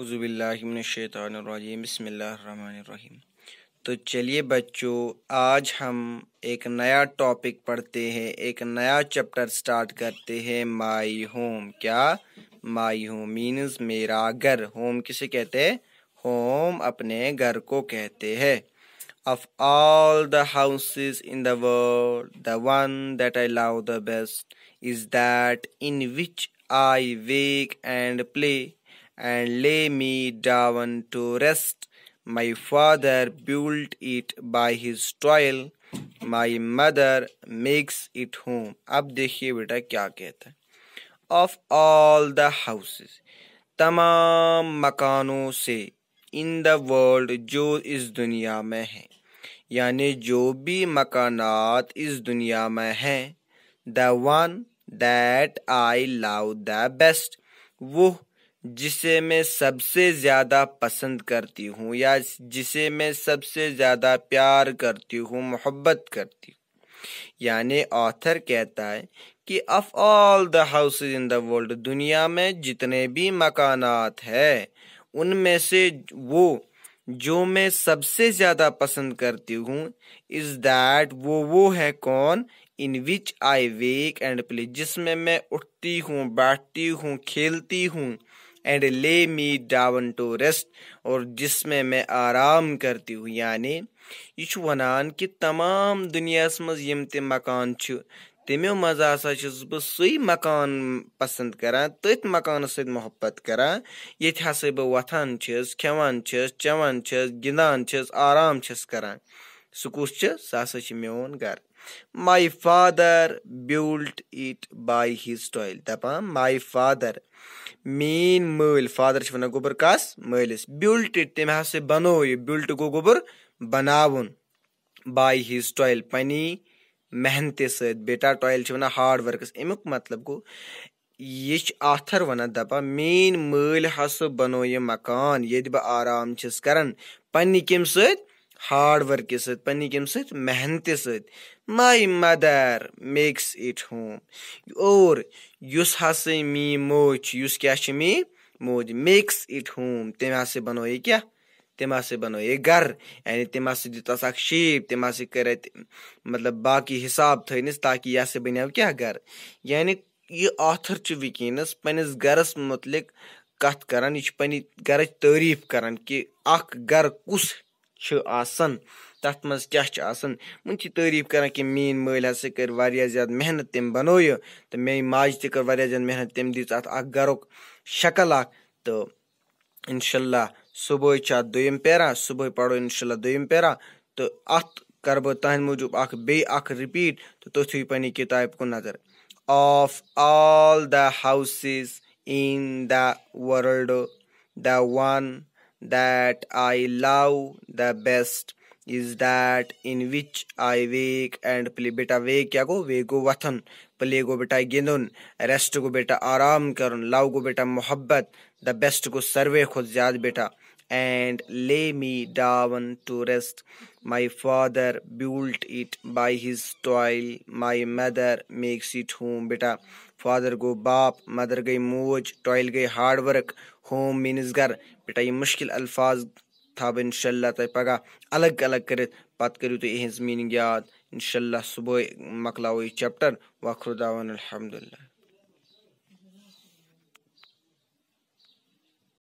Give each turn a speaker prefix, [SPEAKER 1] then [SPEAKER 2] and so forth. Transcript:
[SPEAKER 1] अज़बिल्लिमिनशैतरजीम बसमीम तो चलिए बच्चों आज हम एक नया टॉपिक पढ़ते हैं एक नया चैप्टर स्टार्ट करते हैं माई होम क्या माई होम मीन्स मेरा घर होम किसे कहते हैं होम अपने घर को कहते हैं of all the houses in the world the one that I love the best is that in which I wake and play and lay me down to rest. My father built it by his toil. My mother makes it home. अब देखिए बेटा क्या कहता है of all the houses तमाम मकानों से इन the world जो इस दुनिया में है यानि जो भी मकानात इस दुनिया में हैं the one that I love the best वो जिसे मैं सबसे ज़्यादा पसंद करती हूँ या जिसे मैं सबसे ज़्यादा प्यार करती हूँ मोहब्बत करती हूँ यानि ऑथर कहता है कि of all the house in the world दुनिया में जितने भी मकानात है उनमें से वो जो मैं सबसे ज़्यादा पसंद करती हूँ इज़ दैट वो वो है कौन इन which I wake and play जिसमें मैं उठती हूँ बैठती हूँ खेलती हूँ and lay me down to rest और जिसमें मैं आराम करती हूँ यानी यह वनान कि तमाम दुनिया मं ते मकान तमो मज हसा बह सही मकान पसंद करान तथ तो मकान मोहब्बत करान ये हस बह वथान खेवान चवान गिंदान आराम करान सह कस मोन घर my father built it by his toil دپان my father میٛٲنۍ مٲلۍ فادر چھِ وَنان گوٚبُر کَس مٲلِس بیُلٹ اِٹ تٔمۍ ہسا بَنوو یہِ بیُلٹ گوٚو گوٚبُر بَناوُن باے ہِز ٹۄیل پَنٕنۍ محنتہِ سۭتۍ بیٹا ٹۄیل چھِ وَنان ہاڈ ؤرکَس اَمیُک مطلب گوٚو یہِ چھُ آتھر وَنان دَپان میٛٲنۍ مٲلۍ ہسا بَنوو یہِ مکان ییٚتہِ بہٕ آرام چھَس کران پنٛنہِ کیٚمہِ سۭتۍ hard work سۭتۍ پننہِ کمہِ سۭتۍ محنتہِ سۭتۍ my mother makes it home اور یُس ہسا میٛٲنۍ موج چھِ یُس کیٛاہ چھِ میٛٲنۍ موج میکٕس اِٹ ہوم تٔمۍ ہسا بَنوو یہِ کیٛاہ تٔمۍ ہسا بَنوو یہِ گَرٕ یعنی تٔمۍ ہسا دیُت اَتھ اَکھ شیپ تٔمۍ ہسا کٔر اَتہِ مطلب باقٕے حِساب تھٲینَس تاکہِ یہِ ہسا بَنیو کیٛاہ گَرٕ یعنی یہِ آتھر چھُ وٕنکیٚنَس پنٛنِس گَرَس متعلق کَتھ کَران یہِ چھُ پنٛنہِ گَرٕچ تعٲریٖف کَران کہِ اَکھ گَرٕ کُس چھِ آسان تَتھ منٛز کیٛاہ چھِ آسان یِم چھِ تعریٖف کَران کہِ میٛٲنۍ مٲلۍ ہَسا کٔر واریاہ زیادٕ محنت تٔمۍ بَنوو یہِ تہٕ میٛانہِ ماجہِ تہِ کٔر واریاہ زیادٕ محنت تٔمۍ دِژ اَتھ اَکھ گَرُک شکل اَکھ تہٕ اِنشاء اللہ صُبحٲے چھِ اَتھ دوٚیِم پیرا صُبحٲے پَرو اِنشاء اللہ دوٚیِم پیرا تہٕ اَتھ کَرٕ بہٕ تُہٕنٛدِ موٗجوٗب اَکھ بیٚیہِ اَکھ رِپیٖٹ تہٕ تُہۍ تھٲیِو پنٛنہِ کِتابہِ کُن نظر of all the houses in the world the one that I love the best. Is that in which I wake and play बेटा वे क्या को वे गो वथन प्ले गो बेटा गेंदुन रेस्ट को बेटा आराम करुन लव को बेटा मोहब्बत द बेस्ट को सर्वे खुद ज्यादा बेटा and lay me down to rest my father built it by his toil my mother makes it home बेटा फादर गो बाप मदर गई मोज टॉयल गई हार्ड वर्क होम मीनस घर बेटा ये मुश्किल अल्फाज थब इनशल्ला तक पगह अलग अलग कर पत् करू तुम इन मीनिंग याद इनशल्ला सुबह मकलो यह चैप्टर वखरुदा अलहमदिल्ला